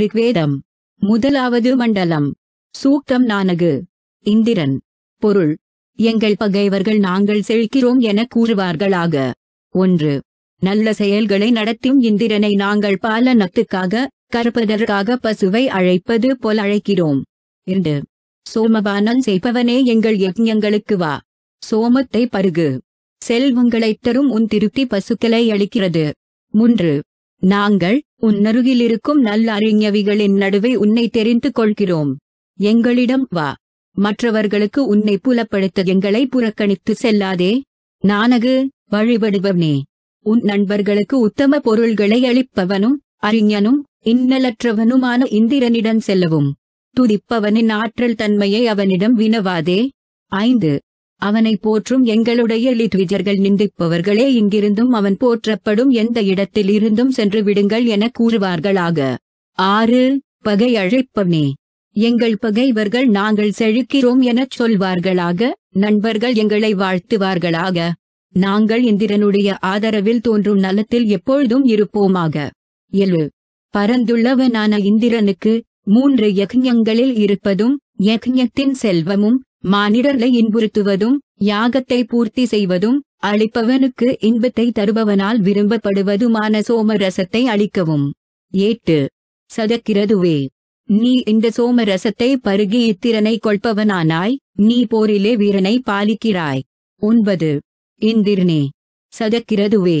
ரிக்வேதம் முதலாவது மண்டலம் சூக்தம் நானகு இந்திரன் பொருள் எங்கள் பகைவர்கள் நாங்கள் செழிக்கிறோம் என கூறுவார்களாக ஒன்று நல்ல செயல்களை நடத்தும் இந்திரனை நாங்கள் பாலனத்துக்காக கற்பதற்காக பசுவை அழைப்பது போல் அழைக்கிறோம் இரண்டு சோமபானம் செய்பவனே எங்கள் யஜ்ஞங்களுக்கு வா சோமத்தை பருகு செல்வங்களைத் தரும் உன் திருப்தி பசுக்களை அளிக்கிறது மூன்று நாங்கள் உன்னருகிலிருக்கும் நல்ல அறிஞவிகளின் நடுவே உன்னை தெரிந்து கொள்கிறோம் எங்களிடம் வா மற்றவர்களுக்கு உன்னை புலப்படுத்த எங்களை புறக்கணித்து செல்லாதே நானகு வழிபடுபவனே உன் நண்பர்களுக்கு உத்தம பொருள்களை அளிப்பவனும் அறிஞனும் இன்னலற்றவனுமான இந்திரனிடம் செல்லவும் துதிப்பவனின் ஆற்றல் தன்மையை அவனிடம் வினவாதே ஐந்து அவனை போற்றும் எங்களுடைய லிட்விஜர்கள் நிந்திப்பவர்களே இங்கிருந்தும் அவன் போற்றப்படும் எந்த இடத்தில் இருந்தும் சென்று விடுங்கள் என கூறுவார்களாக ஆறு பகை அழைப்பவனே எங்கள் பகைவர்கள் நாங்கள் செழிக்கிறோம் எனச் சொல்வார்களாக நண்பர்கள் எங்களை வாழ்த்துவார்களாக நாங்கள் இந்திரனுடைய ஆதரவில் தோன்றும் நலத்தில் எப்பொழுதும் இருப்போமாக எழு பரந்துள்ளவனான இந்திரனுக்கு மூன்று யக்ஞங்களில் இருப்பதும் யக்ஞத்தின் செல்வமும் மானிடர்களை இன்புறுத்துவதும் யாகத்தை பூர்த்தி செய்வதும் அளிப்பவனுக்கு இன்பத்தை தருபவனால் விரும்பப்படுவதுமான சோமரசத்தை அளிக்கவும் ஏட்டு சதக்கிறதுவே நீ இந்த சோமரசத்தை பருகி இத்திரனை கொள்பவனானாய் நீ போரிலே வீரனை பாலிக்கிறாய் ஒன்பது இந்திரனே சதக்கிறதுவே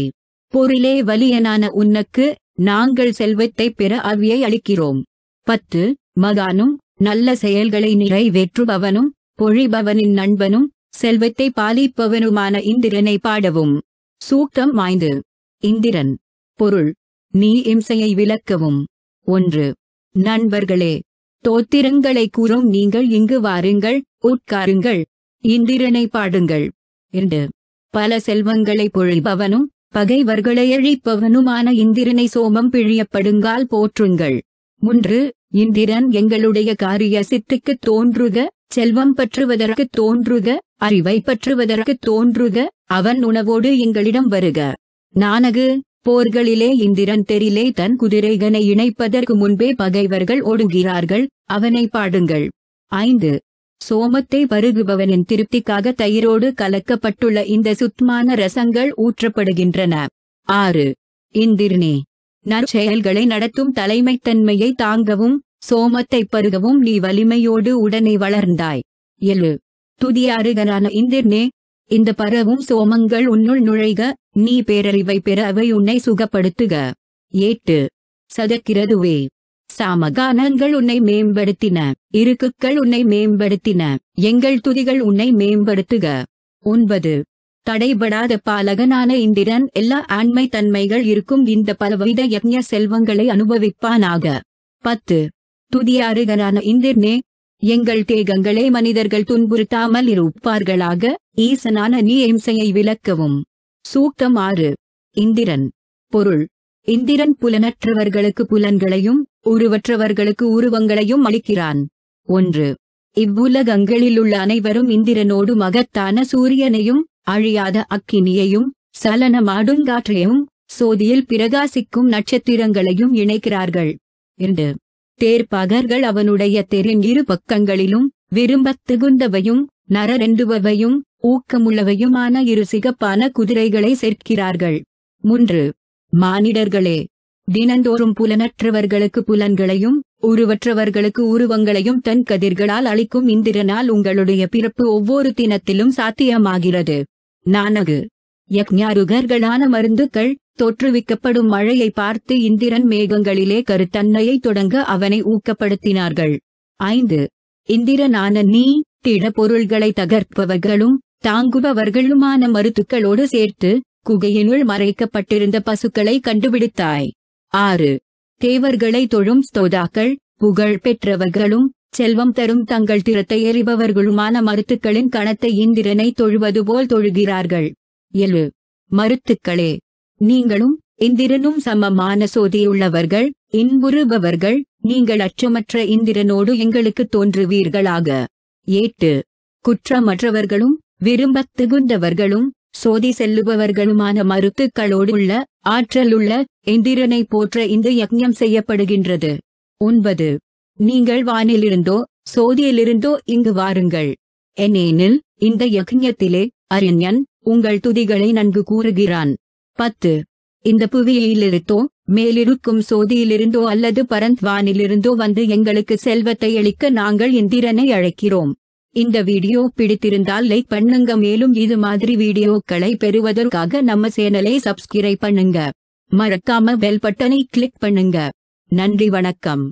போரிலே வலியனான உன்னக்கு நாங்கள் செல்வத்தை பெற அவியை அளிக்கிறோம் பத்து மகானும் நல்ல செயல்களை நிறைவேற்றுபவனும் பொழிபவனின் நண்பனும் செல்வத்தை பாலிப்பவனுமான இந்திரனை பாடவும் சூட்டம் வாய்ந்து இந்திரன் பொருள் நீ இம்சையை விளக்கவும் ஒன்று நண்பர்களே தோத்திரங்களை கூறும் நீங்கள் இங்கு வாருங்கள் உட்காருங்கள் இந்திரனை பாடுங்கள் இரண்டு பல செல்வங்களை பொழிபவனும் பகைவர்களை அழிப்பவனுமான இந்திரனை சோமம் பிழியப்படுங்கால் போற்றுங்கள் மூன்று இந்திரன் எங்களுடைய காரிய சித்துக்கு தோன்றுக செல்வம் பற்றுவதற்கு தோன்றுக அறிவை பற்றுவதற்கு தோன்றுக அவன் உணவோடு எங்களிடம் வருக நானகு போர்களிலே இந்திரன் தெரிலே தன் குதிரைகனை இணைப்பதற்கு முன்பே பகைவர்கள் ஒடுங்கிறார்கள் அவனை பாடுங்கள் ஐந்து சோமத்தை பருகுபவனின் திருப்திக்காக தயிரோடு கலக்கப்பட்டுள்ள இந்த சுத்மான ரசங்கள் ஊற்றப்படுகின்றன ஆறு இந்திரனே நற்செயல்களை நடத்தும் தலைமைத்தன்மையை தாங்கவும் சோமத்தை பருகவும் நீ வலிமையோடு உடனே வளர்ந்தாய் எழு துதியாருகனான இந்திரனே இந்த பரவும் சோமங்கள் உன்னுள் நுழைக நீ பேரறிவை பெற அவை உன்னை சுகப்படுத்துக ஏட்டு சதக்கிறதுவே சாமகானங்கள் உன்னை மேம்படுத்தின இருக்குக்கள் உன்னை மேம்படுத்தின எங்கள் துதிகள் உன்னை மேம்படுத்துக ஒன்பது தடைபடாத பாலகனான இந்திரன் எல்லா ஆண்மை தன்மைகள் இருக்கும் இந்த பலவித யக்ஞ செல்வங்களை அனுபவிப்பானாக பத்து துதியாறுகனான இந்திரனே எங்கள் தேகங்களே மனிதர்கள் துன்புறுத்தாமல் இருப்பார்களாக ஈசனான நீ இம்சையை விளக்கவும் சூக்தம் ஆறு இந்திரன் பொருள் இந்திரன் புலனற்றவர்களுக்கு புலன்களையும் உருவற்றவர்களுக்கு உருவங்களையும் அளிக்கிறான் ஒன்று இவ்வுலகங்களில் உள்ள அனைவரும் இந்திரனோடு மகத்தான சூரியனையும் அழியாத அக்கினியையும் சலனமாடுங்காற்றையும் சோதியில் பிரகாசிக்கும் நட்சத்திரங்களையும் இணைக்கிறார்கள் இரண்டு தேர்ப்பகர்கள் அவனுடைய தெரின் இரு பக்கங்களிலும் விரும்பத்தகுந்தவையும் நரரெண்டுபவையும் ஊக்கமுள்ளவையுமான இரு சிகப்பான குதிரைகளை சேர்க்கிறார்கள் மூன்று மானிடர்களே தினந்தோறும் புலனற்றவர்களுக்கு புலன்களையும் உருவற்றவர்களுக்கு உருவங்களையும் தன் கதிர்களால் அளிக்கும் இந்திரனால் உங்களுடைய பிறப்பு ஒவ்வொரு தினத்திலும் சாத்தியமாகிறது நானகு யக்ஞாருகர்களான மருந்துக்கள் தோற்றுவிக்கப்படும் மழையை பார்த்து இந்திரன் மேகங்களிலே கருத்தன்னையை தொடங்க அவனை ஊக்கப்படுத்தினார்கள் ஐந்து இந்திரனான நீ திட பொருள்களை தகர்ப்பவர்களும் தாங்குபவர்களுமான மருத்துக்களோடு சேர்த்து குகையினுள் மறைக்கப்பட்டிருந்த பசுக்களை கண்டுபிடித்தாய் ஆறு தேவர்களை தொழும் ஸ்தோதாக்கள் புகழ் பெற்றவர்களும் செல்வம் தரும் தங்கள் திறத்தை எறிபவர்களுமான மருத்துக்களின் கணத்தை இந்திரனை தொழுவது போல் தொழுகிறார்கள் எழு மருத்துக்களே நீங்களும் இந்திரனும் சமமான சோதியுள்ளவர்கள் இன்புறுபவர்கள் நீங்கள் அச்சமற்ற இந்திரனோடு எங்களுக்கு தோன்றுவீர்களாக ஏட்டு குற்றமற்றவர்களும் விரும்பத்தகுந்தவர்களும் சோதி செல்லுபவர்களுமான மருத்துக்களோடு உள்ள ஆற்றலுள்ள இந்திரனை போற்ற இந்த யக்ஞம் செய்யப்படுகின்றது ஒன்பது நீங்கள் வானிலிருந்தோ சோதியிலிருந்தோ இங்கு வாருங்கள் என்னேனில் இந்த யக்ஞத்திலே அறிஞன் உங்கள் துதிகளை நன்கு கூறுகிறான் பத்து இந்த புவியிலிருந்தோ மேலிருக்கும் சோதியிலிருந்தோ அல்லது பரந்த்வானிலிருந்தோ வந்து எங்களுக்கு செல்வத்தை அளிக்க நாங்கள் இந்திரனை அழைக்கிறோம் இந்த வீடியோ பிடித்திருந்தால் லைக் பண்ணுங்க மேலும் இது மாதிரி வீடியோக்களை பெறுவதற்காக நம்ம சேனலை சப்ஸ்கிரைப் பண்ணுங்க மறக்காம பெல் பட்டனை கிளிக் பண்ணுங்க நன்றி வணக்கம்